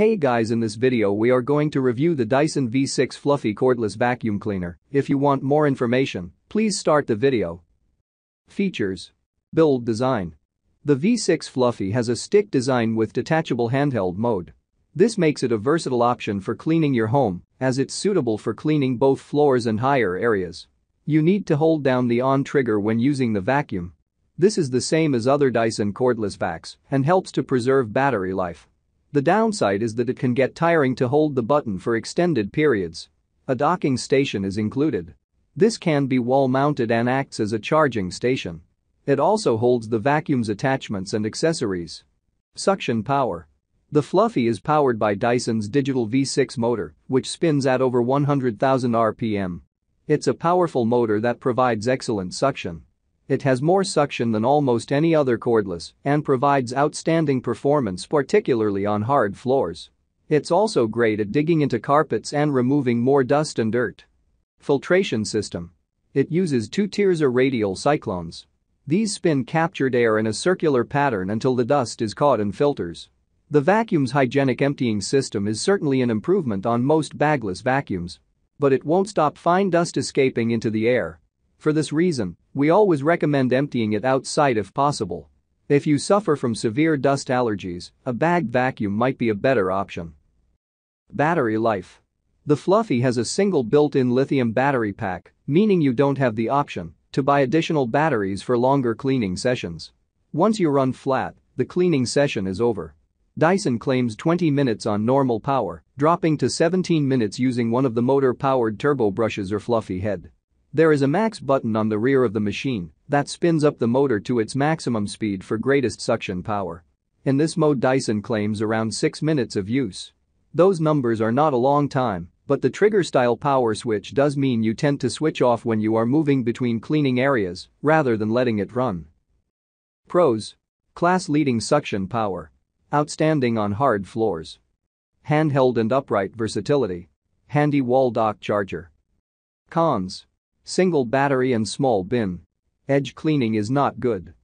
Hey guys in this video we are going to review the Dyson V6 Fluffy Cordless Vacuum Cleaner. If you want more information, please start the video. Features Build Design The V6 Fluffy has a stick design with detachable handheld mode. This makes it a versatile option for cleaning your home as it's suitable for cleaning both floors and higher areas. You need to hold down the on trigger when using the vacuum. This is the same as other Dyson cordless vacs and helps to preserve battery life. The downside is that it can get tiring to hold the button for extended periods. A docking station is included. This can be wall-mounted and acts as a charging station. It also holds the vacuum's attachments and accessories. Suction power. The Fluffy is powered by Dyson's digital V6 motor, which spins at over 100,000 RPM. It's a powerful motor that provides excellent suction. It has more suction than almost any other cordless and provides outstanding performance particularly on hard floors. It's also great at digging into carpets and removing more dust and dirt. Filtration system. It uses two tiers of radial cyclones. These spin captured air in a circular pattern until the dust is caught in filters. The vacuum's hygienic emptying system is certainly an improvement on most bagless vacuums. But it won't stop fine dust escaping into the air for this reason, we always recommend emptying it outside if possible. If you suffer from severe dust allergies, a bagged vacuum might be a better option. Battery life. The Fluffy has a single built-in lithium battery pack, meaning you don't have the option to buy additional batteries for longer cleaning sessions. Once you run flat, the cleaning session is over. Dyson claims 20 minutes on normal power, dropping to 17 minutes using one of the motor-powered turbo brushes or fluffy head. There is a max button on the rear of the machine that spins up the motor to its maximum speed for greatest suction power. In this mode Dyson claims around 6 minutes of use. Those numbers are not a long time, but the trigger-style power switch does mean you tend to switch off when you are moving between cleaning areas rather than letting it run. Pros. Class-leading suction power. Outstanding on hard floors. Handheld and upright versatility. Handy wall dock charger. Cons. Single battery and small bin. Edge cleaning is not good.